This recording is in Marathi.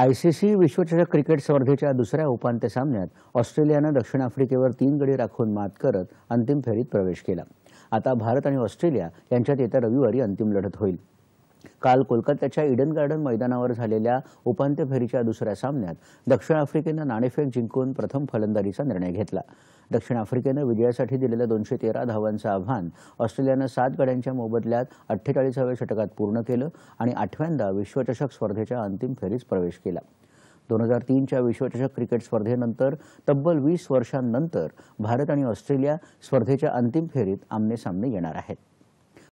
आयसीसी विश्वचषक क्रिकेट स्पर्धेच्या दुसऱ्या उपांत्य सामन्यात ऑस्ट्रेलियानं दक्षिण आफ्रिकेवर तीन गडी राखून मात करत अंतिम फेरीत प्रवेश केला आता भारत आणि ऑस्ट्रेलिया यांच्यात येत्या रविवारी अंतिम लढत होईल काल कोलकात्याच्या इडन गार्डन मैदानावर झालेल्या उपांत्य फेरीच्या दुसऱ्या सामन्यात दक्षिण आफ्रिकेनं नाणेफेक जिंकून प्रथम फलंदाजीचा निर्णय घेतला दक्षिण आफ्रिकेनं विजयासाठी दिलेल्या दोनशे तेरा धावांचं आव्हान ऑस्ट्रेलियानं सात गड्यांच्या मोबदल्यात अठ्ठेचाळीसाव्या षटकात पूर्ण केलं आणि आठव्यांदा विश्वचषक स्पर्धेच्या अंतिम फेरीत प्रवेश केला दोन हजार तीनच्या विश्वचषक क्रिकेट स्पर्धेनंतर तब्बल वीस वर्षांनंतर भारत आणि ऑस्ट्रेलिया स्पर्धेच्या अंतिम फेरीत आमने सामने येणार आहेत